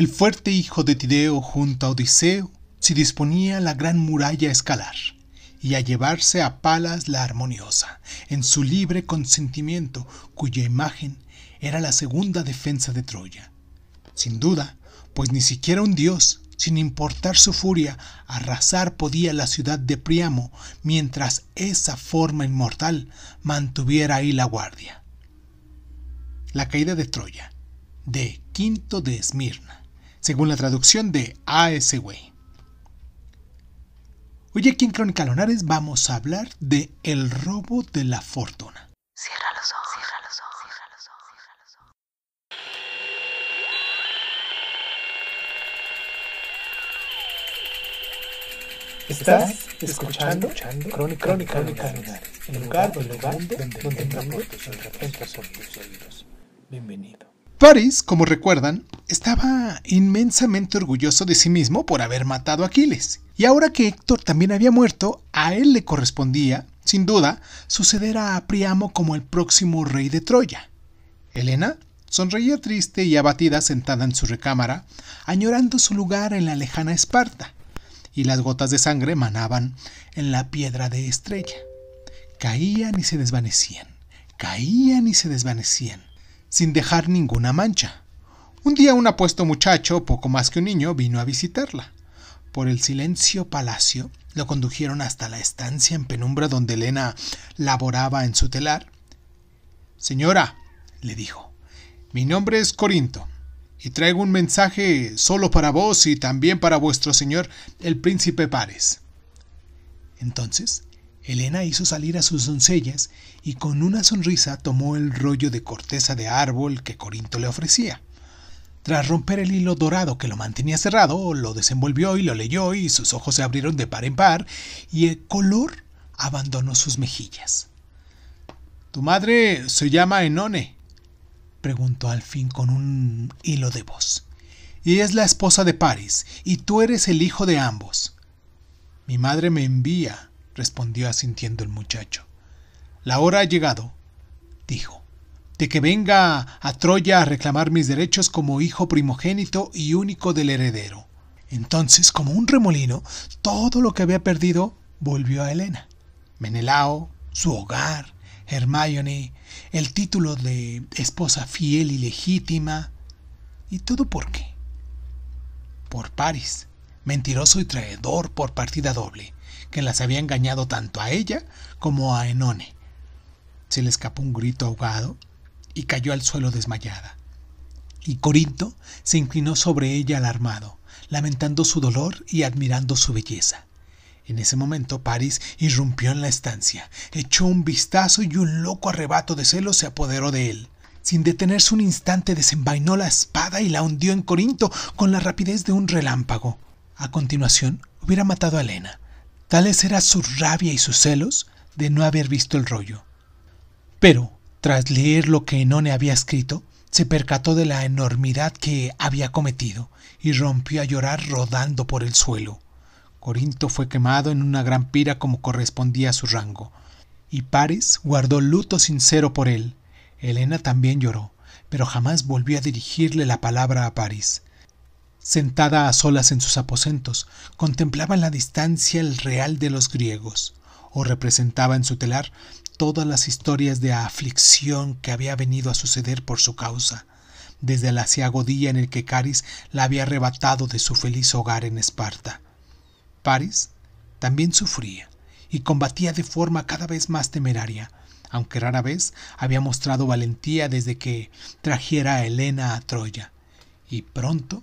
el fuerte hijo de Tideo junto a Odiseo se disponía a la gran muralla a escalar y a llevarse a Palas la armoniosa, en su libre consentimiento, cuya imagen era la segunda defensa de Troya. Sin duda, pues ni siquiera un dios, sin importar su furia, arrasar podía la ciudad de Priamo mientras esa forma inmortal mantuviera ahí la guardia. La caída de Troya, de Quinto de Esmirna según la traducción de A.S. Hoy aquí en Crónica Lonares vamos a hablar de el robo de la fortuna. Cierra los ojos, cierra los ojos, Estás escuchando, Crónica, Lonares, el lugar, donde, donde, donde, donde, oídos. Bienvenido. Paris, como recuerdan, estaba inmensamente orgulloso de sí mismo por haber matado a Aquiles. Y ahora que Héctor también había muerto, a él le correspondía, sin duda, suceder a Priamo como el próximo rey de Troya. Helena sonreía triste y abatida sentada en su recámara, añorando su lugar en la lejana Esparta, y las gotas de sangre manaban en la piedra de estrella. Caían y se desvanecían, caían y se desvanecían sin dejar ninguna mancha. Un día un apuesto muchacho, poco más que un niño, vino a visitarla. Por el silencio palacio lo condujeron hasta la estancia en penumbra donde Elena laboraba en su telar. Señora, le dijo, mi nombre es Corinto, y traigo un mensaje solo para vos y también para vuestro señor, el príncipe Pares. Entonces, Elena hizo salir a sus doncellas y con una sonrisa tomó el rollo de corteza de árbol que Corinto le ofrecía. Tras romper el hilo dorado que lo mantenía cerrado, lo desenvolvió y lo leyó y sus ojos se abrieron de par en par y el color abandonó sus mejillas. ¿Tu madre se llama Enone? preguntó al fin con un hilo de voz. Y es la esposa de Paris, y tú eres el hijo de ambos. Mi madre me envía, respondió asintiendo el muchacho. La hora ha llegado, dijo, de que venga a Troya a reclamar mis derechos como hijo primogénito y único del heredero. Entonces, como un remolino, todo lo que había perdido volvió a Helena. Menelao, su hogar, Hermione, el título de esposa fiel y legítima. ¿Y todo por qué? Por París, mentiroso y traidor por partida doble, que las había engañado tanto a ella como a Enone se le escapó un grito ahogado y cayó al suelo desmayada. Y Corinto se inclinó sobre ella alarmado, lamentando su dolor y admirando su belleza. En ese momento París irrumpió en la estancia, echó un vistazo y un loco arrebato de celos se apoderó de él. Sin detenerse un instante desenvainó la espada y la hundió en Corinto con la rapidez de un relámpago. A continuación hubiera matado a Elena. Tales era su rabia y sus celos de no haber visto el rollo. Pero, tras leer lo que Enone había escrito, se percató de la enormidad que había cometido y rompió a llorar rodando por el suelo. Corinto fue quemado en una gran pira como correspondía a su rango, y Paris guardó luto sincero por él. Elena también lloró, pero jamás volvió a dirigirle la palabra a París. Sentada a solas en sus aposentos, contemplaba en la distancia el real de los griegos, o representaba en su telar todas las historias de aflicción que había venido a suceder por su causa, desde el aciago en el que Caris la había arrebatado de su feliz hogar en Esparta. Paris también sufría y combatía de forma cada vez más temeraria, aunque rara vez había mostrado valentía desde que trajera a Helena a Troya. Y pronto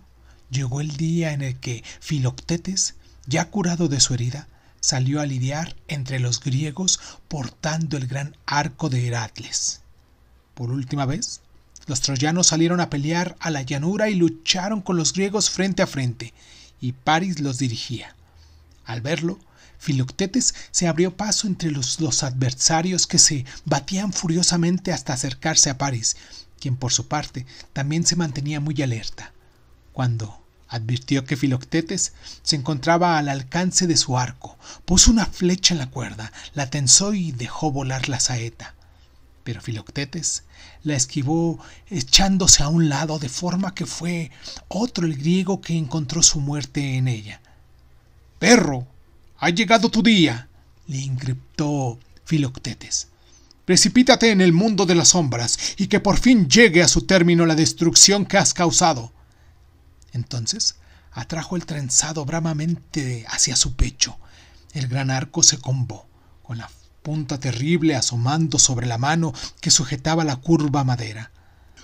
llegó el día en el que Filoctetes, ya curado de su herida, salió a lidiar entre los griegos portando el gran arco de Heracles. Por última vez, los troyanos salieron a pelear a la llanura y lucharon con los griegos frente a frente, y París los dirigía. Al verlo, Filoctetes se abrió paso entre los dos adversarios que se batían furiosamente hasta acercarse a París, quien por su parte también se mantenía muy alerta. Cuando, Advirtió que Filoctetes se encontraba al alcance de su arco, puso una flecha en la cuerda, la tensó y dejó volar la saeta. Pero Filoctetes la esquivó echándose a un lado de forma que fue otro el griego que encontró su muerte en ella. Perro, ha llegado tu día, le increpó Filoctetes. Precipítate en el mundo de las sombras y que por fin llegue a su término la destrucción que has causado. Entonces atrajo el trenzado bramamente hacia su pecho. El gran arco se combó, con la punta terrible asomando sobre la mano que sujetaba la curva madera.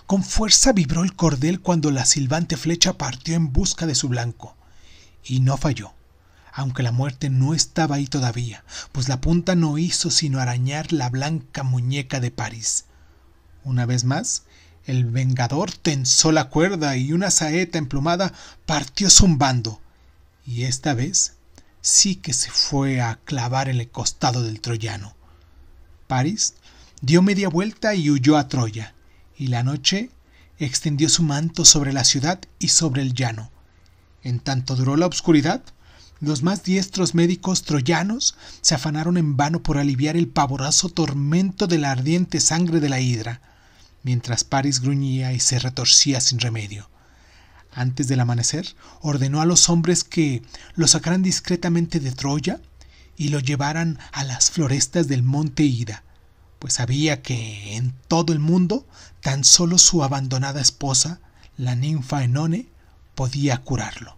Con fuerza vibró el cordel cuando la silbante flecha partió en busca de su blanco. Y no falló, aunque la muerte no estaba ahí todavía, pues la punta no hizo sino arañar la blanca muñeca de París. Una vez más, el vengador tensó la cuerda y una saeta emplumada partió zumbando. Y esta vez sí que se fue a clavar en el costado del troyano. París dio media vuelta y huyó a Troya, y la noche extendió su manto sobre la ciudad y sobre el llano. En tanto duró la obscuridad, los más diestros médicos troyanos se afanaron en vano por aliviar el pavoroso tormento de la ardiente sangre de la hidra mientras Paris gruñía y se retorcía sin remedio. Antes del amanecer, ordenó a los hombres que lo sacaran discretamente de Troya y lo llevaran a las florestas del monte Ida, pues sabía que en todo el mundo tan solo su abandonada esposa, la ninfa Enone, podía curarlo.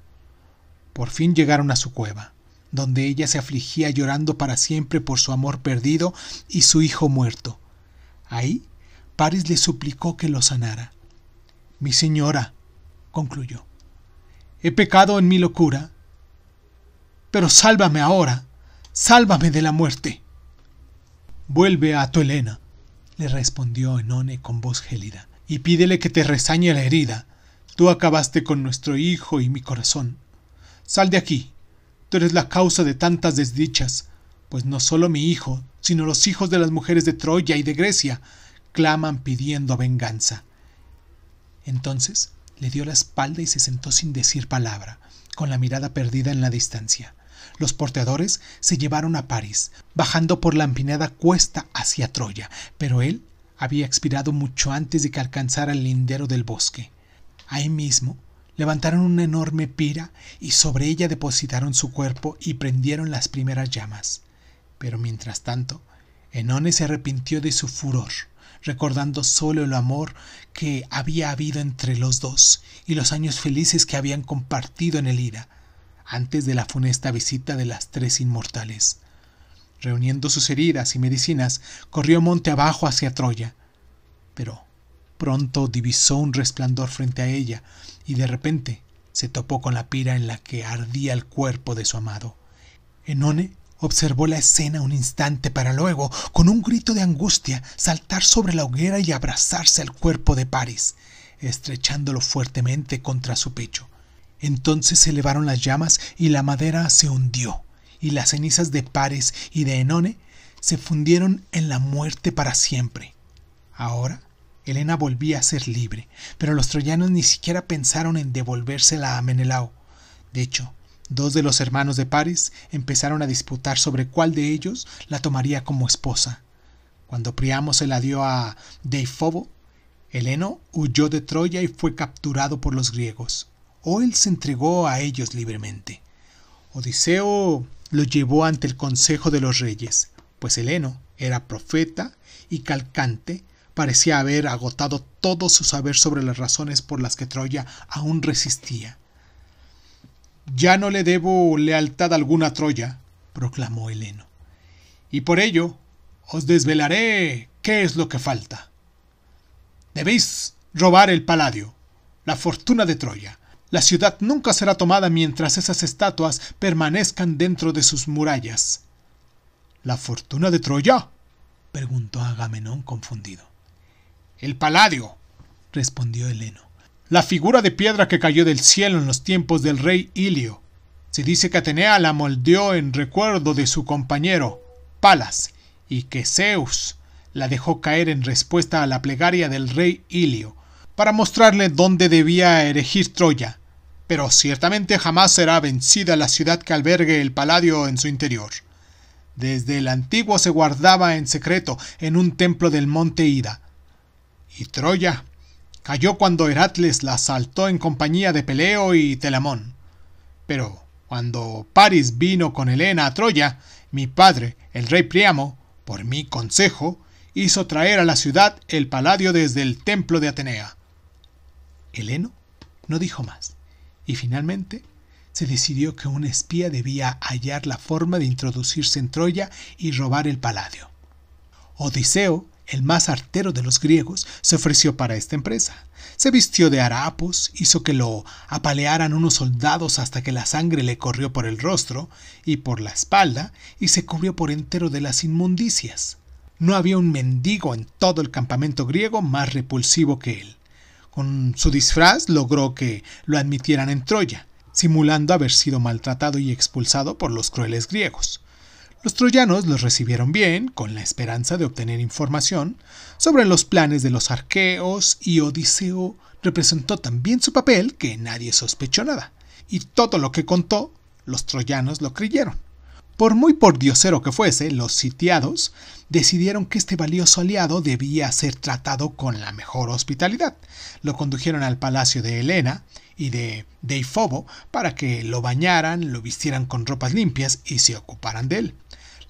Por fin llegaron a su cueva, donde ella se afligía llorando para siempre por su amor perdido y su hijo muerto. Ahí París le suplicó que lo sanara. Mi señora, concluyó, he pecado en mi locura, pero sálvame ahora, sálvame de la muerte. Vuelve a tu Elena, le respondió Enone con voz gélida, y pídele que te resañe la herida. Tú acabaste con nuestro hijo y mi corazón. Sal de aquí. Tú eres la causa de tantas desdichas, pues no solo mi hijo, sino los hijos de las mujeres de Troya y de Grecia claman pidiendo venganza. Entonces le dio la espalda y se sentó sin decir palabra, con la mirada perdida en la distancia. Los porteadores se llevaron a París, bajando por la empinada cuesta hacia Troya, pero él había expirado mucho antes de que alcanzara el lindero del bosque. Ahí mismo levantaron una enorme pira y sobre ella depositaron su cuerpo y prendieron las primeras llamas. Pero mientras tanto, Enone se arrepintió de su furor recordando sólo el amor que había habido entre los dos y los años felices que habían compartido en el Ira, antes de la funesta visita de las tres inmortales. Reuniendo sus heridas y medicinas, corrió monte abajo hacia Troya. Pero pronto divisó un resplandor frente a ella y de repente se topó con la pira en la que ardía el cuerpo de su amado. Enone Observó la escena un instante para luego, con un grito de angustia, saltar sobre la hoguera y abrazarse al cuerpo de Paris, estrechándolo fuertemente contra su pecho. Entonces se elevaron las llamas y la madera se hundió, y las cenizas de Pares y de Enone se fundieron en la muerte para siempre. Ahora Helena volvía a ser libre, pero los troyanos ni siquiera pensaron en devolvérsela a Menelao. De hecho, Dos de los hermanos de Paris empezaron a disputar sobre cuál de ellos la tomaría como esposa. Cuando Priamo se la dio a Deifobo, Heleno huyó de Troya y fue capturado por los griegos, o él se entregó a ellos libremente. Odiseo lo llevó ante el consejo de los reyes, pues Heleno era profeta y calcante, parecía haber agotado todo su saber sobre las razones por las que Troya aún resistía. Ya no le debo lealtad alguna a Troya, proclamó Heleno, y por ello os desvelaré qué es lo que falta. Debéis robar el paladio, la fortuna de Troya. La ciudad nunca será tomada mientras esas estatuas permanezcan dentro de sus murallas. ¿La fortuna de Troya? preguntó Agamenón confundido. El paladio, respondió Heleno la figura de piedra que cayó del cielo en los tiempos del rey Ilio. Se dice que Atenea la moldeó en recuerdo de su compañero, Palas, y que Zeus la dejó caer en respuesta a la plegaria del rey Ilio, para mostrarle dónde debía erigir Troya. Pero ciertamente jamás será vencida la ciudad que albergue el paladio en su interior. Desde el antiguo se guardaba en secreto en un templo del monte Ida. Y Troya Cayó cuando Heracles la asaltó en compañía de Peleo y Telamón. Pero cuando Paris vino con Helena a Troya, mi padre, el rey Priamo, por mi consejo, hizo traer a la ciudad el paladio desde el templo de Atenea. Heleno no dijo más, y finalmente se decidió que un espía debía hallar la forma de introducirse en Troya y robar el paladio. Odiseo el más artero de los griegos, se ofreció para esta empresa. Se vistió de harapos, hizo que lo apalearan unos soldados hasta que la sangre le corrió por el rostro y por la espalda y se cubrió por entero de las inmundicias. No había un mendigo en todo el campamento griego más repulsivo que él. Con su disfraz logró que lo admitieran en Troya, simulando haber sido maltratado y expulsado por los crueles griegos. Los troyanos los recibieron bien, con la esperanza de obtener información sobre los planes de los arqueos y Odiseo representó tan bien su papel que nadie sospechó nada, y todo lo que contó, los troyanos lo creyeron. Por muy pordiosero que fuese, los sitiados decidieron que este valioso aliado debía ser tratado con la mejor hospitalidad. Lo condujeron al palacio de Helena y de Deifobo para que lo bañaran, lo vistieran con ropas limpias y se ocuparan de él.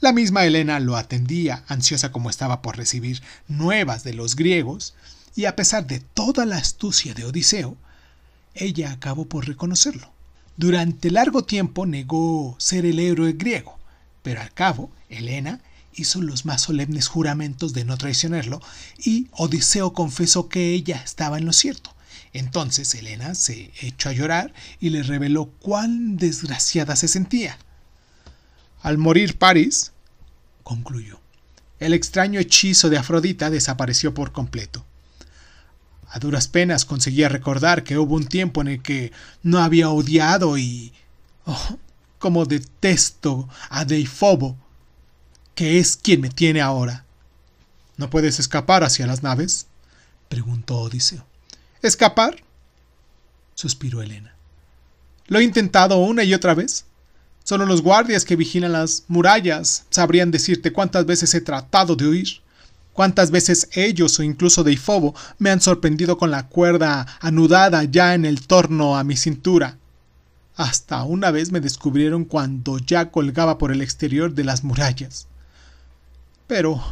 La misma Elena lo atendía, ansiosa como estaba por recibir nuevas de los griegos, y a pesar de toda la astucia de Odiseo, ella acabó por reconocerlo. Durante largo tiempo negó ser el héroe griego, pero al cabo, Elena hizo los más solemnes juramentos de no traicionarlo y Odiseo confesó que ella estaba en lo cierto. Entonces Elena se echó a llorar y le reveló cuán desgraciada se sentía. Al morir París, concluyó. El extraño hechizo de Afrodita desapareció por completo. A duras penas conseguía recordar que hubo un tiempo en el que no había odiado y... Oh, como detesto a Deifobo, que es quien me tiene ahora. ¿No puedes escapar hacia las naves? preguntó Odiseo. ¿Escapar? suspiró Elena. Lo he intentado una y otra vez, Solo los guardias que vigilan las murallas sabrían decirte cuántas veces he tratado de huir. Cuántas veces ellos o incluso Deifobo me han sorprendido con la cuerda anudada ya en el torno a mi cintura. Hasta una vez me descubrieron cuando ya colgaba por el exterior de las murallas. Pero...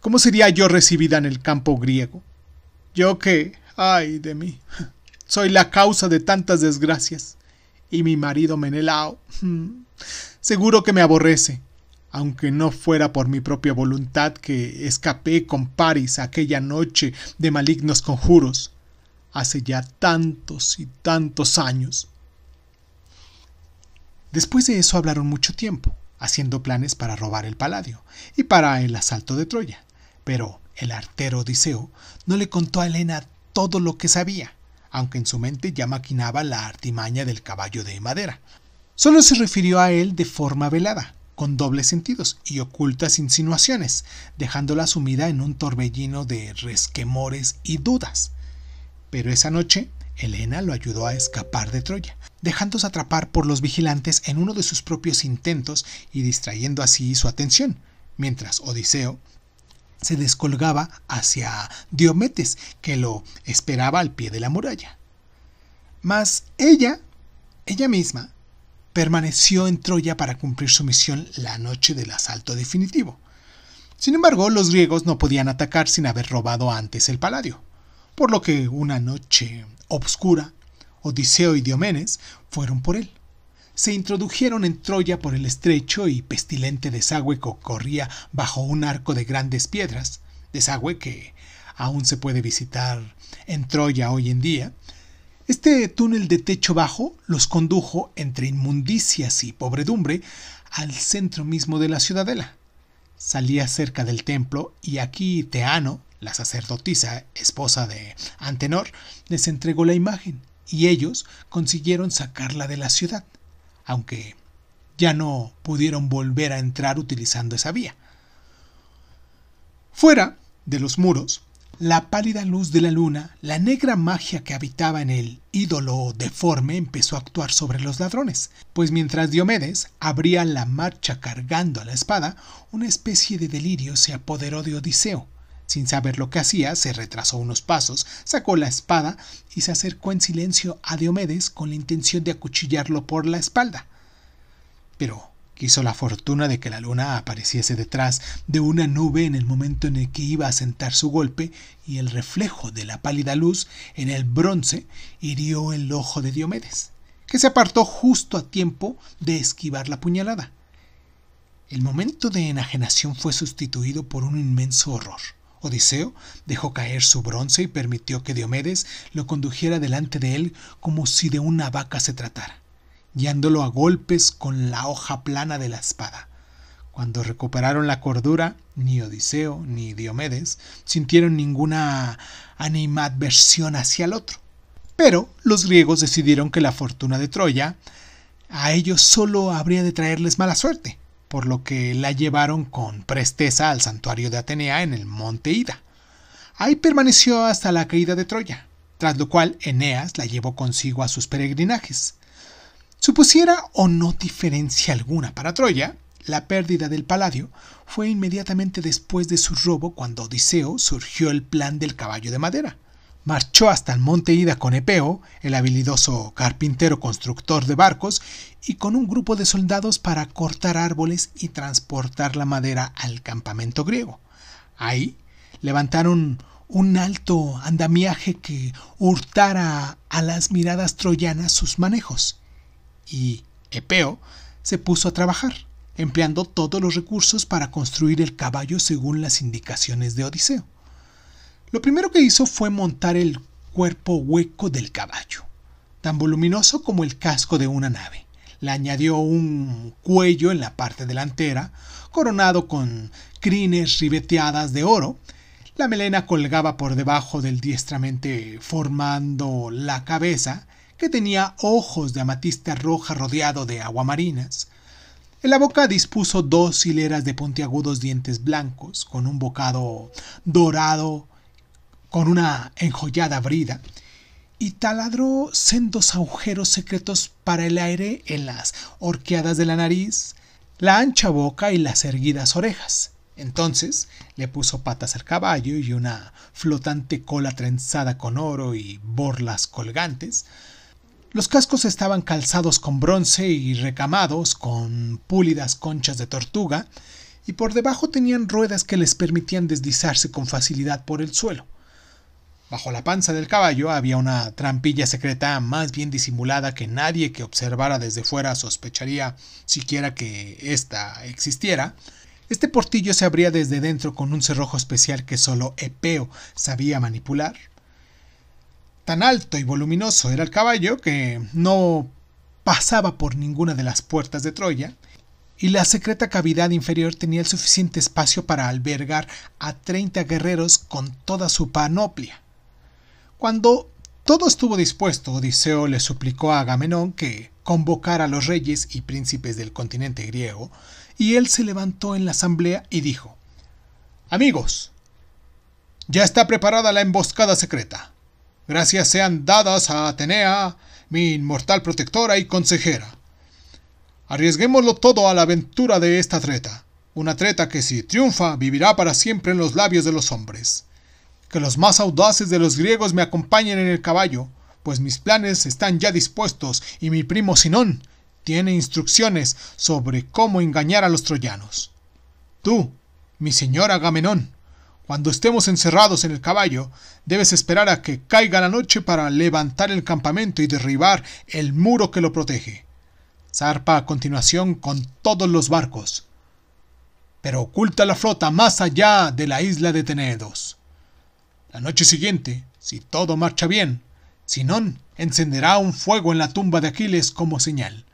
¿Cómo sería yo recibida en el campo griego? Yo que... ay de mí. Soy la causa de tantas desgracias y mi marido Menelao. Hmm. Seguro que me aborrece, aunque no fuera por mi propia voluntad que escapé con Paris aquella noche de malignos conjuros, hace ya tantos y tantos años. Después de eso hablaron mucho tiempo, haciendo planes para robar el paladio y para el asalto de Troya, pero el artero Odiseo no le contó a Helena todo lo que sabía aunque en su mente ya maquinaba la artimaña del caballo de madera. Solo se refirió a él de forma velada, con dobles sentidos y ocultas insinuaciones, dejándola sumida en un torbellino de resquemores y dudas. Pero esa noche, Elena lo ayudó a escapar de Troya, dejándose atrapar por los vigilantes en uno de sus propios intentos y distrayendo así su atención, mientras Odiseo se descolgaba hacia Diomedes, que lo esperaba al pie de la muralla. Mas ella, ella misma, permaneció en Troya para cumplir su misión la noche del asalto definitivo. Sin embargo, los griegos no podían atacar sin haber robado antes el paladio, por lo que una noche obscura, Odiseo y Diomenes fueron por él se introdujeron en Troya por el estrecho y pestilente desagüe que corría bajo un arco de grandes piedras, desagüe que aún se puede visitar en Troya hoy en día, este túnel de techo bajo los condujo entre inmundicias y pobredumbre al centro mismo de la ciudadela. Salía cerca del templo y aquí Teano, la sacerdotisa, esposa de Antenor, les entregó la imagen y ellos consiguieron sacarla de la ciudad aunque ya no pudieron volver a entrar utilizando esa vía. Fuera de los muros, la pálida luz de la luna, la negra magia que habitaba en el ídolo deforme empezó a actuar sobre los ladrones, pues mientras Diomedes abría la marcha cargando a la espada, una especie de delirio se apoderó de Odiseo, sin saber lo que hacía, se retrasó unos pasos, sacó la espada y se acercó en silencio a Diomedes con la intención de acuchillarlo por la espalda. Pero quiso la fortuna de que la luna apareciese detrás de una nube en el momento en el que iba a sentar su golpe y el reflejo de la pálida luz en el bronce hirió el ojo de Diomedes, que se apartó justo a tiempo de esquivar la puñalada. El momento de enajenación fue sustituido por un inmenso horror. Odiseo dejó caer su bronce y permitió que Diomedes lo condujera delante de él como si de una vaca se tratara, guiándolo a golpes con la hoja plana de la espada. Cuando recuperaron la cordura, ni Odiseo ni Diomedes sintieron ninguna animadversión hacia el otro. Pero los griegos decidieron que la fortuna de Troya a ellos solo habría de traerles mala suerte, por lo que la llevaron con presteza al santuario de Atenea en el monte Ida. Ahí permaneció hasta la caída de Troya, tras lo cual Eneas la llevó consigo a sus peregrinajes. Supusiera o no diferencia alguna para Troya, la pérdida del paladio fue inmediatamente después de su robo cuando Odiseo surgió el plan del caballo de madera marchó hasta el monte Ida con Epeo, el habilidoso carpintero constructor de barcos, y con un grupo de soldados para cortar árboles y transportar la madera al campamento griego. Ahí levantaron un alto andamiaje que hurtara a las miradas troyanas sus manejos, y Epeo se puso a trabajar, empleando todos los recursos para construir el caballo según las indicaciones de Odiseo. Lo primero que hizo fue montar el cuerpo hueco del caballo, tan voluminoso como el casco de una nave. Le añadió un cuello en la parte delantera, coronado con crines ribeteadas de oro. La melena colgaba por debajo del diestramente formando la cabeza, que tenía ojos de amatista roja rodeado de aguamarinas. En la boca dispuso dos hileras de puntiagudos dientes blancos, con un bocado dorado con una enjollada brida y taladró sendos agujeros secretos para el aire en las orqueadas de la nariz, la ancha boca y las erguidas orejas. Entonces le puso patas al caballo y una flotante cola trenzada con oro y borlas colgantes. Los cascos estaban calzados con bronce y recamados con púlidas conchas de tortuga, y por debajo tenían ruedas que les permitían deslizarse con facilidad por el suelo. Bajo la panza del caballo había una trampilla secreta más bien disimulada que nadie que observara desde fuera sospecharía siquiera que ésta existiera. Este portillo se abría desde dentro con un cerrojo especial que solo Epeo sabía manipular. Tan alto y voluminoso era el caballo que no pasaba por ninguna de las puertas de Troya, y la secreta cavidad inferior tenía el suficiente espacio para albergar a 30 guerreros con toda su panoplia. Cuando todo estuvo dispuesto, Odiseo le suplicó a Agamenón que convocara a los reyes y príncipes del continente griego, y él se levantó en la asamblea y dijo, Amigos, ya está preparada la emboscada secreta. Gracias sean dadas a Atenea, mi inmortal protectora y consejera. Arriesguémoslo todo a la aventura de esta treta, una treta que si triunfa vivirá para siempre en los labios de los hombres que los más audaces de los griegos me acompañen en el caballo, pues mis planes están ya dispuestos y mi primo Sinón tiene instrucciones sobre cómo engañar a los troyanos. Tú, mi señor Agamenón, cuando estemos encerrados en el caballo, debes esperar a que caiga la noche para levantar el campamento y derribar el muro que lo protege. Zarpa a continuación con todos los barcos, pero oculta la flota más allá de la isla de Tenedos. La noche siguiente, si todo marcha bien, Sinón encenderá un fuego en la tumba de Aquiles como señal.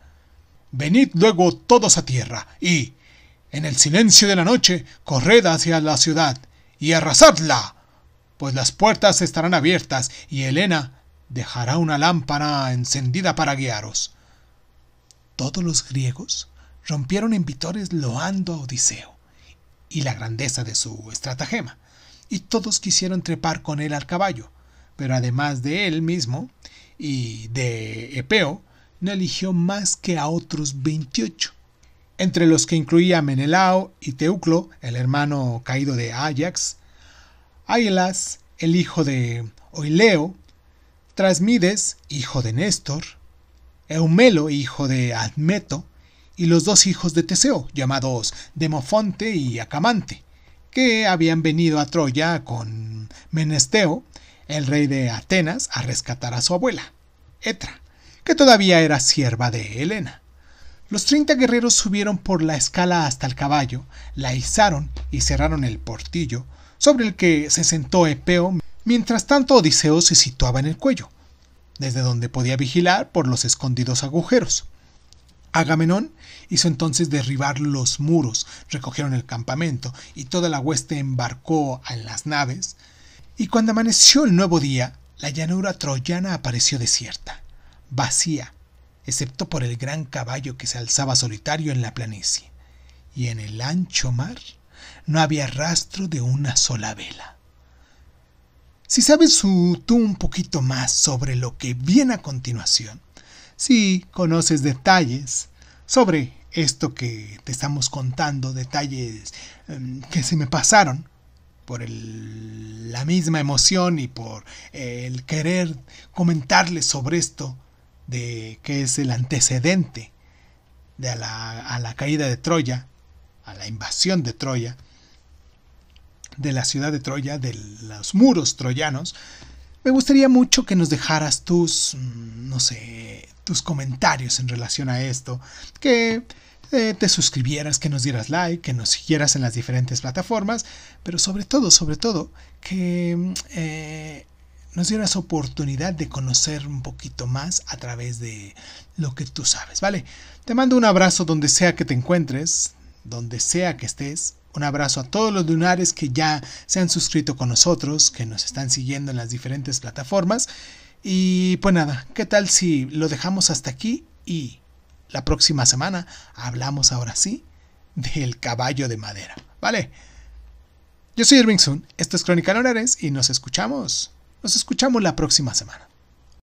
Venid luego todos a tierra y, en el silencio de la noche, corred hacia la ciudad y arrasadla, pues las puertas estarán abiertas y Helena dejará una lámpara encendida para guiaros. Todos los griegos rompieron en vitores loando a Odiseo y la grandeza de su estratagema y todos quisieron trepar con él al caballo, pero además de él mismo y de Epeo, no eligió más que a otros 28, entre los que incluía Menelao y Teuclo, el hermano caído de Ajax, Ailas, el hijo de Oileo, Trasmides, hijo de Néstor, Eumelo, hijo de Admeto, y los dos hijos de Teseo, llamados Demofonte y Acamante, que habían venido a Troya con Menesteo, el rey de Atenas, a rescatar a su abuela, Etra, que todavía era sierva de Helena. Los 30 guerreros subieron por la escala hasta el caballo, la izaron y cerraron el portillo, sobre el que se sentó Epeo, mientras tanto Odiseo se situaba en el cuello, desde donde podía vigilar por los escondidos agujeros. Agamenón hizo entonces derribar los muros, recogieron el campamento y toda la hueste embarcó en las naves. Y cuando amaneció el nuevo día, la llanura troyana apareció desierta, vacía, excepto por el gran caballo que se alzaba solitario en la planicie. Y en el ancho mar no había rastro de una sola vela. Si sabes tú un poquito más sobre lo que viene a continuación, si conoces detalles sobre esto que te estamos contando, detalles em, que se me pasaron por la misma emoción y por el querer comentarles sobre esto de que es el antecedente de la, a la caída de Troya, a la invasión de Troya, de la ciudad de Troya, de los muros troyanos, me gustaría mucho que nos dejaras tus, mm, no sé, tus comentarios en relación a esto, que eh, te suscribieras, que nos dieras like, que nos siguieras en las diferentes plataformas, pero sobre todo, sobre todo, que mm, eh, nos dieras oportunidad de conocer un poquito más a través de lo que tú sabes, ¿vale? Te mando un abrazo donde sea que te encuentres, donde sea que estés. Un abrazo a todos los lunares que ya se han suscrito con nosotros, que nos están siguiendo en las diferentes plataformas. Y pues nada, ¿qué tal si lo dejamos hasta aquí y la próxima semana hablamos ahora sí del caballo de madera? ¿Vale? Yo soy Irving Sun, esto es Crónica Lunares y nos escuchamos. Nos escuchamos la próxima semana.